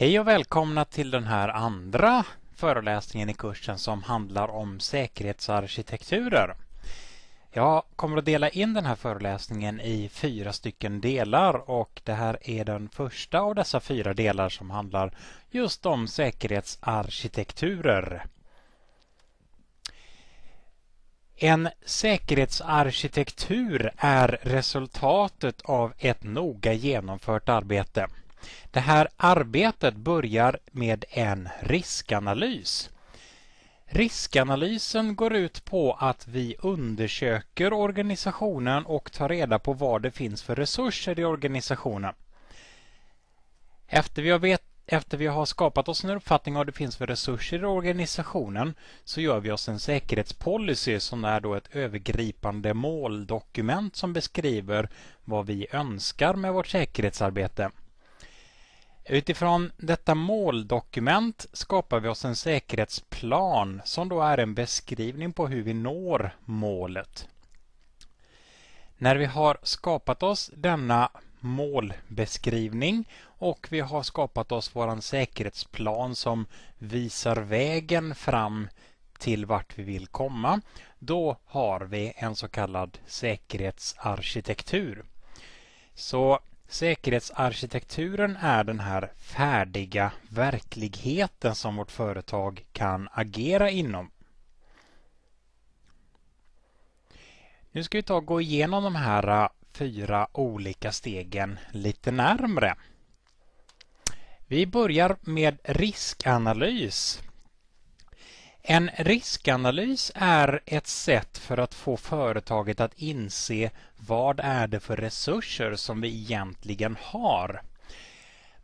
Hej och välkomna till den här andra föreläsningen i kursen som handlar om säkerhetsarkitekturer. Jag kommer att dela in den här föreläsningen i fyra stycken delar och det här är den första av dessa fyra delar som handlar just om säkerhetsarkitekturer. En säkerhetsarkitektur är resultatet av ett noga genomfört arbete. Det här arbetet börjar med en riskanalys. Riskanalysen går ut på att vi undersöker organisationen och tar reda på vad det finns för resurser i organisationen. Efter vi har, vet, efter vi har skapat oss en uppfattning om vad det finns för resurser i organisationen så gör vi oss en säkerhetspolicy som är då ett övergripande måldokument som beskriver vad vi önskar med vårt säkerhetsarbete. Utifrån detta måldokument skapar vi oss en säkerhetsplan som då är en beskrivning på hur vi når målet. När vi har skapat oss denna målbeskrivning och vi har skapat oss vår säkerhetsplan som visar vägen fram till vart vi vill komma, då har vi en så kallad säkerhetsarkitektur. Så Säkerhetsarkitekturen är den här färdiga verkligheten som vårt företag kan agera inom. Nu ska vi ta och gå igenom de här äh, fyra olika stegen lite närmre. Vi börjar med riskanalys. En riskanalys är ett sätt för att få företaget att inse vad är det för resurser som vi egentligen har.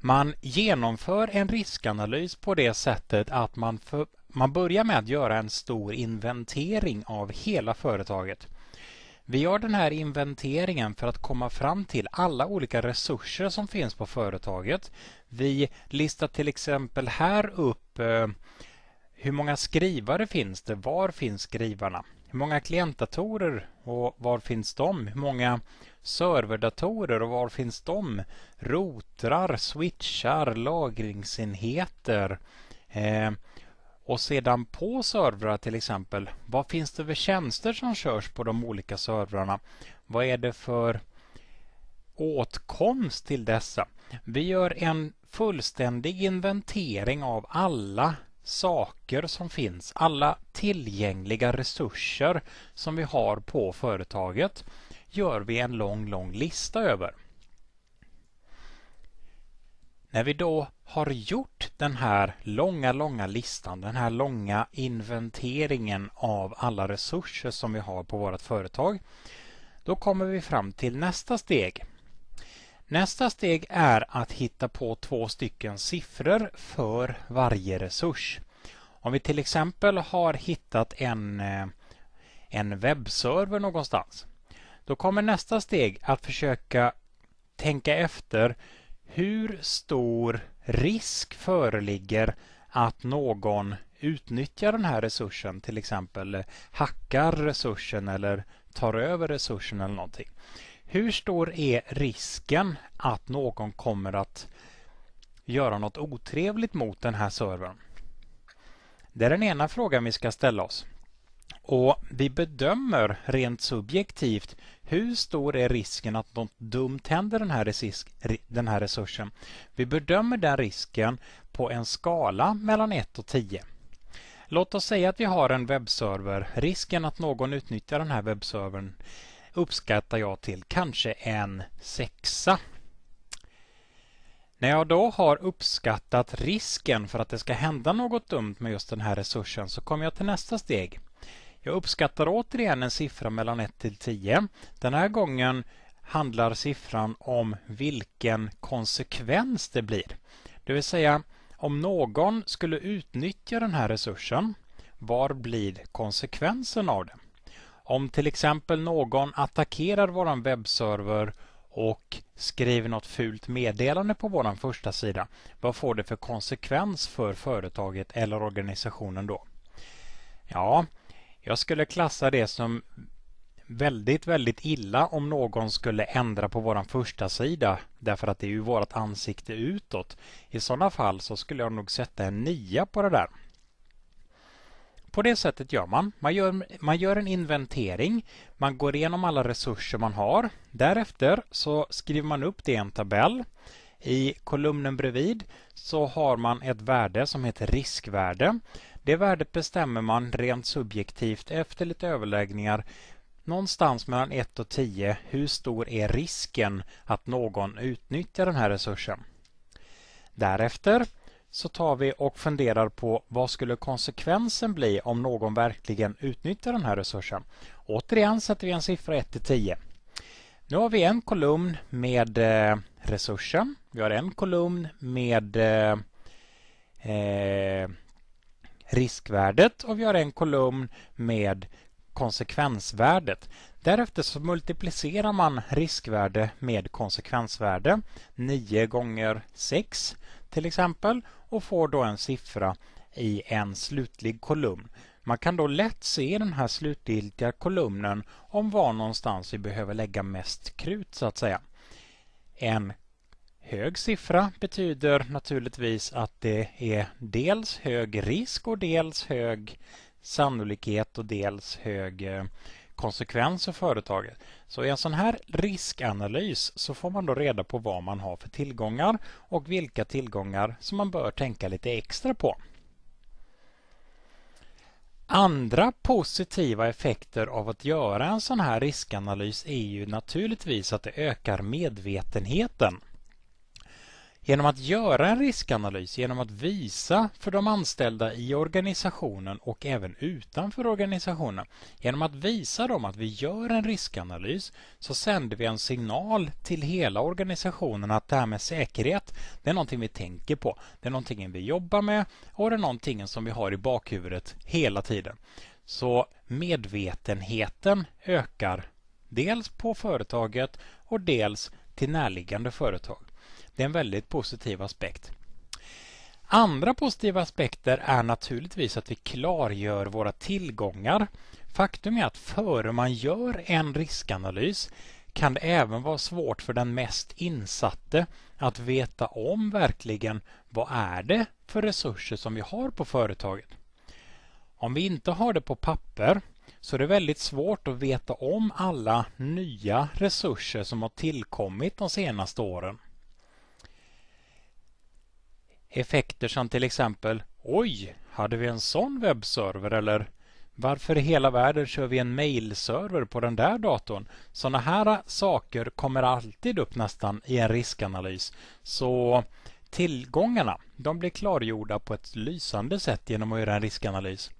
Man genomför en riskanalys på det sättet att man, för, man börjar med att göra en stor inventering av hela företaget. Vi gör den här inventeringen för att komma fram till alla olika resurser som finns på företaget. Vi listar till exempel här upp eh, hur många skrivare finns det? Var finns skrivarna? Hur många klientdatorer och var finns de? Hur många serverdatorer och var finns de? Rotrar, switchar, lagringsenheter. Eh, och sedan på servrar till exempel, vad finns det för tjänster som körs på de olika servrarna? Vad är det för åtkomst till dessa? Vi gör en fullständig inventering av alla saker som finns, alla tillgängliga resurser som vi har på företaget gör vi en lång, lång lista över. När vi då har gjort den här långa, långa listan, den här långa inventeringen av alla resurser som vi har på vårt företag, då kommer vi fram till nästa steg Nästa steg är att hitta på två stycken siffror för varje resurs. Om vi till exempel har hittat en, eh, en webbserver någonstans, då kommer nästa steg att försöka tänka efter hur stor risk föreligger att någon utnyttjar den här resursen, till exempel hackar resursen eller tar över resursen eller någonting. Hur stor är risken att någon kommer att göra något otrevligt mot den här servern? Det är den ena frågan vi ska ställa oss. Och vi bedömer rent subjektivt hur stor är risken att något dumt händer den här, resurs, den här resursen. Vi bedömer den risken på en skala mellan 1 och 10. Låt oss säga att vi har en webbserver. Risken att någon utnyttjar den här webbservern uppskattar jag till kanske en sexa. När jag då har uppskattat risken för att det ska hända något dumt med just den här resursen så kommer jag till nästa steg. Jag uppskattar återigen en siffra mellan 1 till 10. Den här gången handlar siffran om vilken konsekvens det blir. Det vill säga, om någon skulle utnyttja den här resursen, var blir konsekvensen av det? Om till exempel någon attackerar våran webbserver och skriver något fult meddelande på våran första sida, vad får det för konsekvens för företaget eller organisationen då? Ja, jag skulle klassa det som väldigt, väldigt illa om någon skulle ändra på våran första sida därför att det är ju vårt ansikte utåt. I sådana fall så skulle jag nog sätta en nia på det där på det sättet gör man. Man gör, man gör en inventering, man går igenom alla resurser man har. Därefter så skriver man upp det i en tabell. I kolumnen bredvid så har man ett värde som heter riskvärde. Det värdet bestämmer man rent subjektivt efter lite överläggningar någonstans mellan 1 och 10 hur stor är risken att någon utnyttjar den här resursen. Därefter så tar vi och funderar på vad skulle konsekvensen bli om någon verkligen utnyttjar den här resursen. Återigen sätter vi en siffra 1 till 10. Nu har vi en kolumn med eh, resursen. Vi har en kolumn med eh, eh, riskvärdet och vi har en kolumn med konsekvensvärdet. Därefter så multiplicerar man riskvärde med konsekvensvärde. 9 gånger 6 till exempel och får då en siffra i en slutlig kolumn. Man kan då lätt se den här slutgiltiga kolumnen om var någonstans vi behöver lägga mest krut så att säga. En hög siffra betyder naturligtvis att det är dels hög risk och dels hög sannolikhet och dels hög eh, konsekvenser för företaget. Så i en sån här riskanalys så får man då reda på vad man har för tillgångar och vilka tillgångar som man bör tänka lite extra på. Andra positiva effekter av att göra en sån här riskanalys är ju naturligtvis att det ökar medvetenheten. Genom att göra en riskanalys, genom att visa för de anställda i organisationen och även utanför organisationen, genom att visa dem att vi gör en riskanalys så sänder vi en signal till hela organisationen att det här med säkerhet, det är någonting vi tänker på, det är någonting vi jobbar med och det är någonting som vi har i bakhuvudet hela tiden. Så medvetenheten ökar dels på företaget och dels till närliggande företag. Det är en väldigt positiv aspekt. Andra positiva aspekter är naturligtvis att vi klargör våra tillgångar. Faktum är att före man gör en riskanalys kan det även vara svårt för den mest insatte att veta om verkligen vad är det för resurser som vi har på företaget. Om vi inte har det på papper så är det väldigt svårt att veta om alla nya resurser som har tillkommit de senaste åren. Effekter som till exempel Oj, hade vi en sån webbserver? Eller Varför i hela världen kör vi en mailserver på den där datorn? Sådana här saker kommer alltid upp nästan i en riskanalys. Så tillgångarna, de blir klargjorda på ett lysande sätt genom att göra en riskanalys.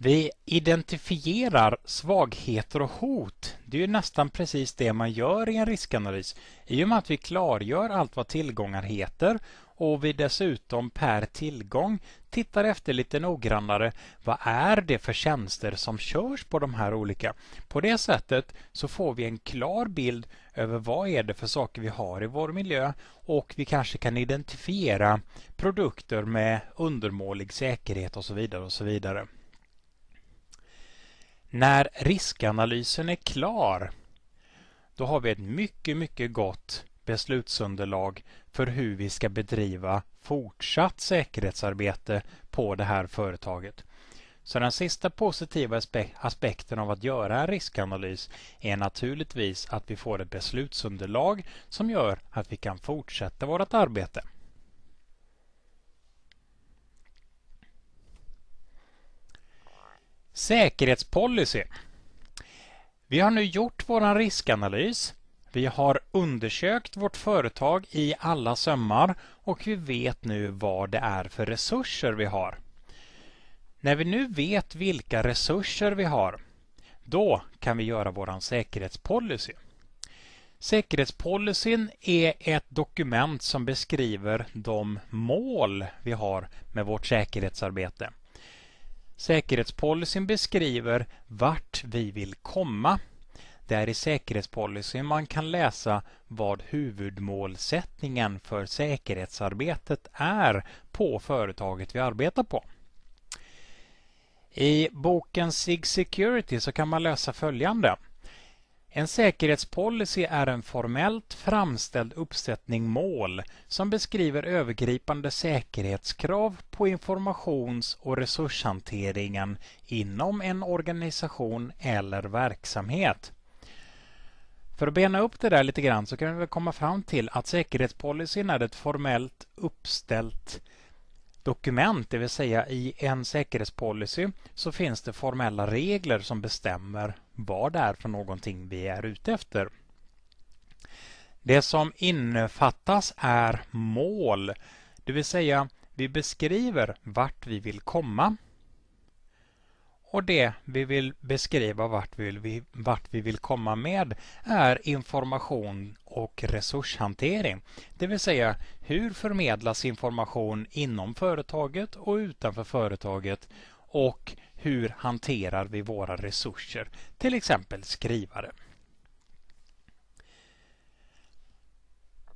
Vi identifierar svagheter och hot. Det är ju nästan precis det man gör i en riskanalys. I och med att vi klargör allt vad tillgångar heter och vi dessutom per tillgång tittar efter lite noggrannare vad är det för tjänster som körs på de här olika. På det sättet så får vi en klar bild över vad är det för saker vi har i vår miljö och vi kanske kan identifiera produkter med undermålig säkerhet och så vidare och så vidare. När riskanalysen är klar, då har vi ett mycket, mycket gott beslutsunderlag för hur vi ska bedriva fortsatt säkerhetsarbete på det här företaget. Så den sista positiva aspekten av att göra en riskanalys är naturligtvis att vi får ett beslutsunderlag som gör att vi kan fortsätta vårt arbete. Säkerhetspolicy. Vi har nu gjort vår riskanalys. Vi har undersökt vårt företag i alla sömmar och vi vet nu vad det är för resurser vi har. När vi nu vet vilka resurser vi har, då kan vi göra vår säkerhetspolicy. Säkerhetspolicyn är ett dokument som beskriver de mål vi har med vårt säkerhetsarbete. Säkerhetspolicyn beskriver vart vi vill komma. Det är i säkerhetspolicyn man kan läsa vad huvudmålsättningen för säkerhetsarbetet är på företaget vi arbetar på. I boken SIG Security så kan man läsa följande. En säkerhetspolicy är en formellt framställd uppsättning mål som beskriver övergripande säkerhetskrav på informations- och resurshanteringen inom en organisation eller verksamhet. För att bena upp det där lite grann så kan vi komma fram till att säkerhetspolicyn är ett formellt uppställt dokument, det vill säga i en säkerhetspolicy, så finns det formella regler som bestämmer vad det är för någonting vi är ute efter. Det som innefattas är mål, det vill säga vi beskriver vart vi vill komma och det vi vill beskriva vart vi vill, vart vi vill komma med är information och resurshantering, det vill säga hur förmedlas information inom företaget och utanför företaget och hur hanterar vi våra resurser, till exempel skrivare.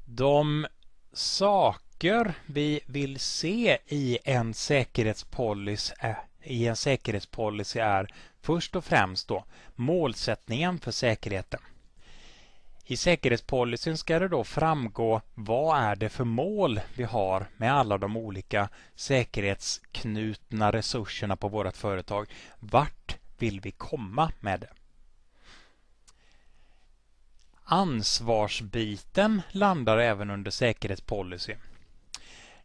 De saker vi vill se i en säkerhetspolicy i en säkerhetspolicy är först och främst då målsättningen för säkerheten. I säkerhetspolicyn ska det då framgå vad är det för mål vi har med alla de olika säkerhetsknutna resurserna på vårt företag. Vart vill vi komma med det? Ansvarsbiten landar även under säkerhetspolicy.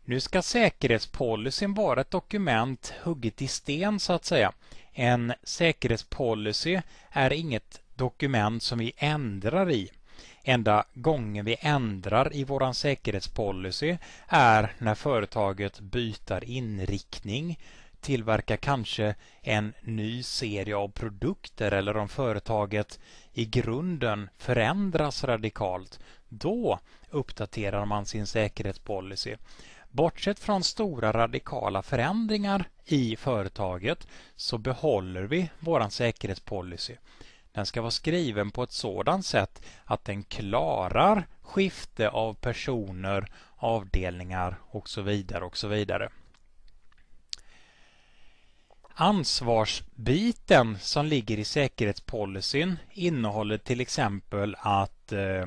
Nu ska säkerhetspolicyn vara ett dokument hugget i sten så att säga. En säkerhetspolicy är inget dokument som vi ändrar i. Enda gången vi ändrar i våran säkerhetspolicy är när företaget byter inriktning, tillverkar kanske en ny serie av produkter eller om företaget i grunden förändras radikalt. Då uppdaterar man sin säkerhetspolicy. Bortsett från stora radikala förändringar i företaget så behåller vi våran säkerhetspolicy. Den ska vara skriven på ett sådant sätt att den klarar skifte av personer, avdelningar och så vidare och så vidare. Ansvarsbiten som ligger i säkerhetspolicyn innehåller till exempel att eh,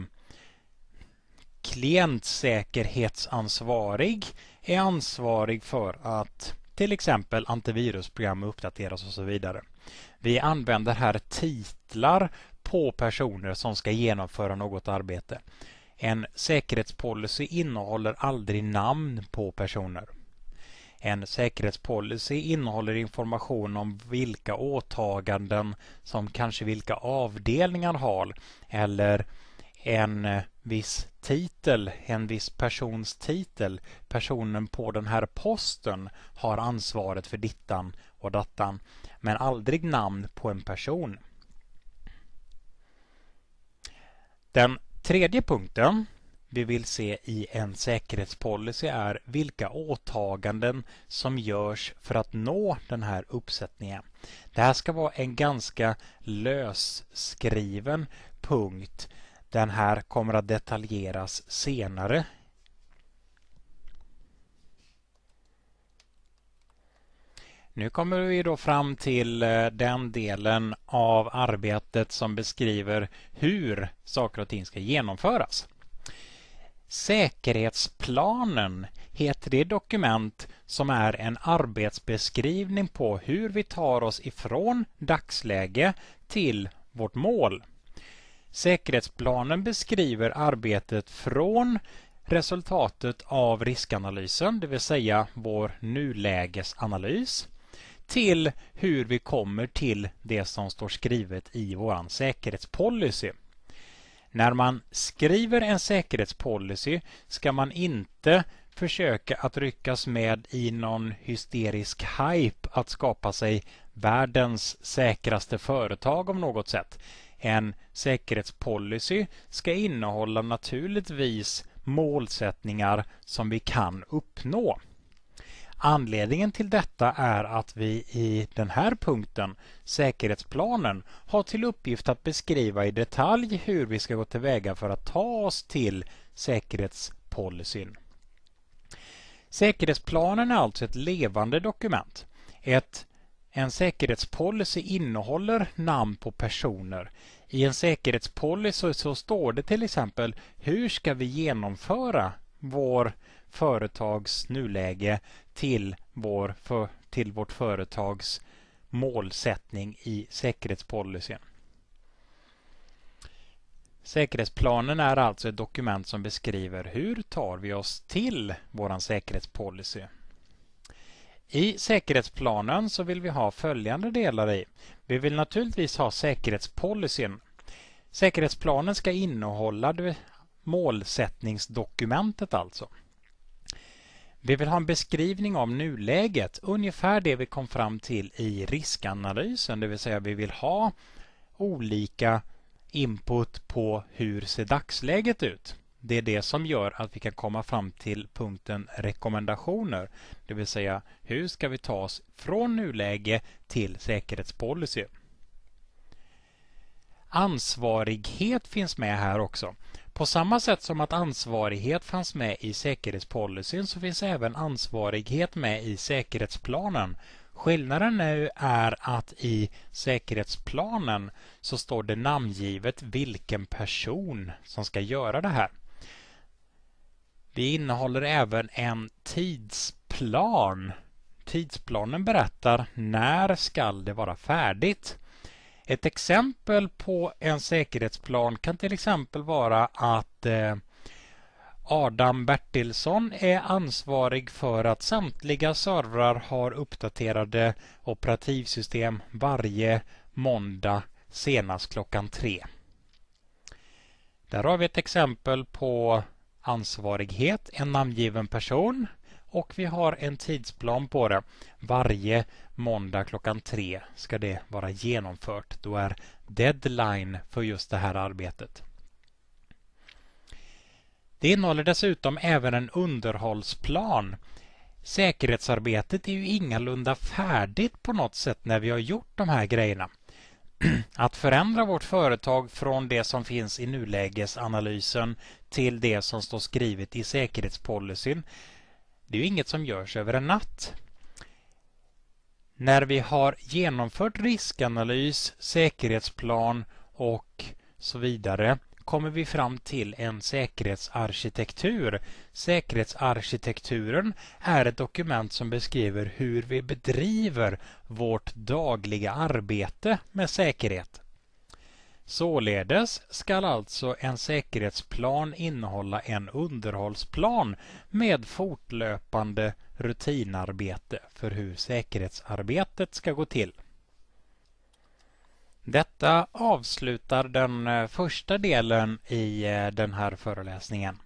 klientsäkerhetsansvarig är ansvarig för att till exempel antivirusprogram uppdateras och så vidare. Vi använder här titlar på personer som ska genomföra något arbete. En säkerhetspolicy innehåller aldrig namn på personer. En säkerhetspolicy innehåller information om vilka åtaganden som kanske vilka avdelningar har eller en viss titel, en viss persons titel, personen på den här posten har ansvaret för dittan och dattan, men aldrig namn på en person. Den tredje punkten vi vill se i en säkerhetspolicy är vilka åtaganden som görs för att nå den här uppsättningen. Det här ska vara en ganska lösskriven punkt den här kommer att detaljeras senare. Nu kommer vi då fram till eh, den delen av arbetet som beskriver hur saker och ting ska genomföras. Säkerhetsplanen heter det dokument som är en arbetsbeskrivning på hur vi tar oss ifrån dagsläge till vårt mål. Säkerhetsplanen beskriver arbetet från resultatet av riskanalysen, det vill säga vår nulägesanalys, till hur vi kommer till det som står skrivet i vår säkerhetspolicy. När man skriver en säkerhetspolicy ska man inte försöka att ryckas med i någon hysterisk hype att skapa sig världens säkraste företag om något sätt. En säkerhetspolicy ska innehålla naturligtvis målsättningar som vi kan uppnå. Anledningen till detta är att vi i den här punkten, säkerhetsplanen, har till uppgift att beskriva i detalj hur vi ska gå tillväga för att ta oss till säkerhetspolicyn. Säkerhetsplanen är alltså ett levande dokument. Ett en säkerhetspolicy innehåller namn på personer. I en säkerhetspolicy så står det till exempel hur ska vi genomföra vår företags nuläge till, vår för, till vårt företags målsättning i säkerhetspolicyn. Säkerhetsplanen är alltså ett dokument som beskriver hur tar vi oss till vår säkerhetspolicy. I säkerhetsplanen så vill vi ha följande delar i. Vi vill naturligtvis ha säkerhetspolicyn. Säkerhetsplanen ska innehålla målsättningsdokumentet alltså. Vi vill ha en beskrivning av nuläget, ungefär det vi kom fram till i riskanalysen, det vill säga vi vill ha olika input på hur ser dagsläget ut. Det är det som gör att vi kan komma fram till punkten rekommendationer, det vill säga hur ska vi ta oss från nuläge till säkerhetspolicy. Ansvarighet finns med här också. På samma sätt som att ansvarighet fanns med i säkerhetspolicyn så finns även ansvarighet med i säkerhetsplanen. Skillnaden nu är att i säkerhetsplanen så står det namngivet vilken person som ska göra det här. Vi innehåller även en tidsplan. Tidsplanen berättar när skall det vara färdigt. Ett exempel på en säkerhetsplan kan till exempel vara att eh, Adam Bertilsson är ansvarig för att samtliga servrar har uppdaterade operativsystem varje måndag senast klockan tre. Där har vi ett exempel på ansvarighet, en namngiven person och vi har en tidsplan på det. Varje måndag klockan tre ska det vara genomfört. Då är deadline för just det här arbetet. Det innehåller dessutom även en underhållsplan. Säkerhetsarbetet är ju ingalunda färdigt på något sätt när vi har gjort de här grejerna. att förändra vårt företag från det som finns i nulägesanalysen till det som står skrivet i säkerhetspolicyn, det är ju inget som görs över en natt. När vi har genomfört riskanalys, säkerhetsplan och så vidare kommer vi fram till en säkerhetsarkitektur. Säkerhetsarkitekturen är ett dokument som beskriver hur vi bedriver vårt dagliga arbete med säkerhet. Således skall alltså en säkerhetsplan innehålla en underhållsplan med fortlöpande rutinarbete för hur säkerhetsarbetet ska gå till. Detta avslutar den eh, första delen i eh, den här föreläsningen.